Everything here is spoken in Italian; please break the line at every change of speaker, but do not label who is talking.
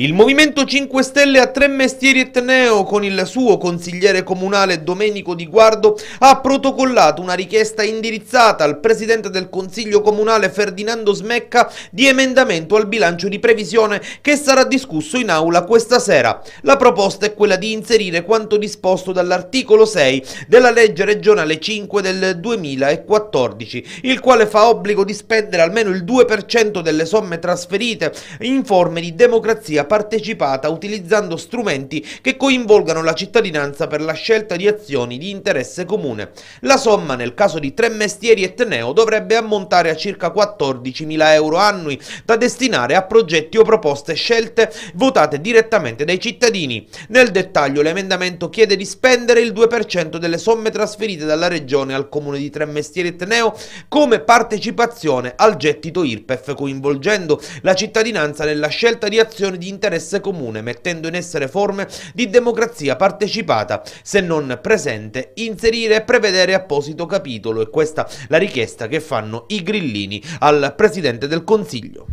Il Movimento 5 Stelle a tre mestieri etneo con il suo consigliere comunale Domenico Di Guardo ha protocollato una richiesta indirizzata al presidente del consiglio comunale Ferdinando Smecca di emendamento al bilancio di previsione che sarà discusso in aula questa sera. La proposta è quella di inserire quanto disposto dall'articolo 6 della legge regionale 5 del 2014, il quale fa obbligo di spendere almeno il 2% delle somme trasferite in forme di democrazia partecipata utilizzando strumenti che coinvolgano la cittadinanza per la scelta di azioni di interesse comune. La somma, nel caso di tre mestieri e dovrebbe ammontare a circa 14.000 euro annui da destinare a progetti o proposte scelte votate direttamente dai cittadini. Nel dettaglio l'emendamento chiede di spendere il 2% delle somme trasferite dalla Regione al Comune di Tremmestieri e Teneo come partecipazione al gettito IRPEF, coinvolgendo la cittadinanza nella scelta di azioni di interesse interesse comune, mettendo in essere forme di democrazia partecipata, se non presente, inserire e prevedere apposito capitolo e questa la richiesta che fanno i grillini al Presidente del Consiglio.